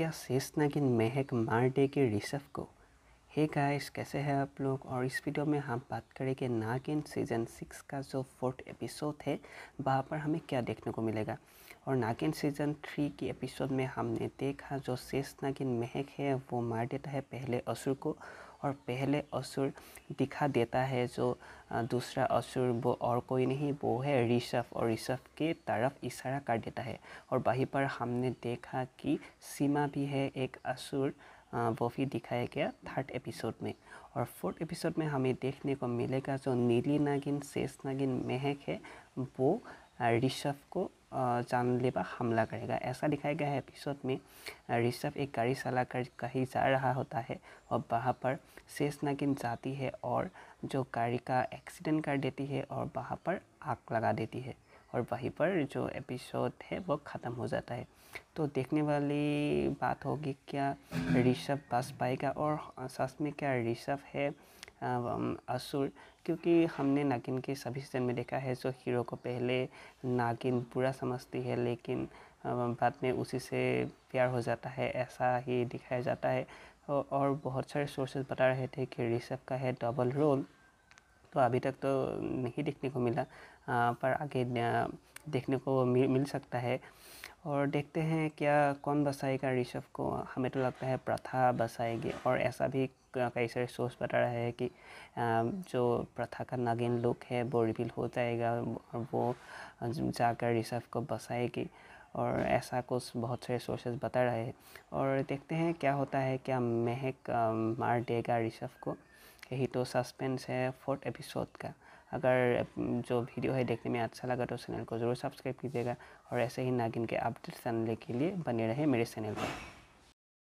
क्या शेष नागिन महक मार देगी ऋषभ को हे hey गाइस कैसे हैं आप लोग और इस वीडियो में हम बात करेंगे नागिन सीजन सिक्स का जो फोर्थ एपिसोड है वहाँ पर हमें क्या देखने को मिलेगा और नागिन सीजन थ्री की एपिसोड में हमने देखा जो शेष नागिन महक है वो मार देता है पहले असुर को और पहले असुर दिखा देता है जो दूसरा असुर वो और कोई नहीं वो है ऋषभ और ऋषभ के तरफ इशारा कर देता है और वहीं पर हमने देखा कि सीमा भी है एक असुर वो भी दिखाया गया थर्ड एपिसोड में और फोर्थ एपिसोड में हमें देखने को मिलेगा जो नीली नागिन शेष नागिन महक है वो ऋषभ को जानलेवा हमला करेगा ऐसा दिखाया गया है एपिसोड में ऋषभ एक गाड़ी चलाकर कहीं जा रहा होता है और वहाँ पर शेष नागिन जाती है और जो गाड़ी का एक्सीडेंट कर देती है और वहाँ पर आग लगा देती है और वहीं पर जो एपिसोड है वो ख़त्म हो जाता है तो देखने वाली बात होगी क्या ऋषभ बस पाएगा और सच में क्या ऋषभ है असुर क्योंकि हमने नागिन के सभी सीजन में देखा है जो हीरो को पहले नागिन बुरा समझती है लेकिन बाद में उसी से प्यार हो जाता है ऐसा ही दिखाया जाता है और बहुत सारे सोर्सेज बता रहे थे कि ऋषभ का है डबल रोल तो अभी तक तो नहीं देखने को मिला पर आगे देखने को मिल सकता है और देखते हैं क्या कौन बसाएगा ऋषभ को हमें तो लगता है प्रथा बसाएगी और ऐसा भी कई सारे सोर्स बता रहा है कि जो प्रथा का नागिन लुक है वो रिवील हो जाएगा और वो जाकर ऋषभ को बसाएगी और ऐसा कुछ बहुत सारे सोर्सेस बता रहे हैं और देखते हैं क्या होता है क्या महक मार देगा ऋषभ को यही तो सस्पेंस है फोर्थ एपिसोड का अगर जो वीडियो है देखने में अच्छा लगा तो चैनल को ज़रूर सब्सक्राइब कीजिएगा और ऐसे ही नागिन के अपडेट्स जानने के लिए बने रहे मेरे चैनल पर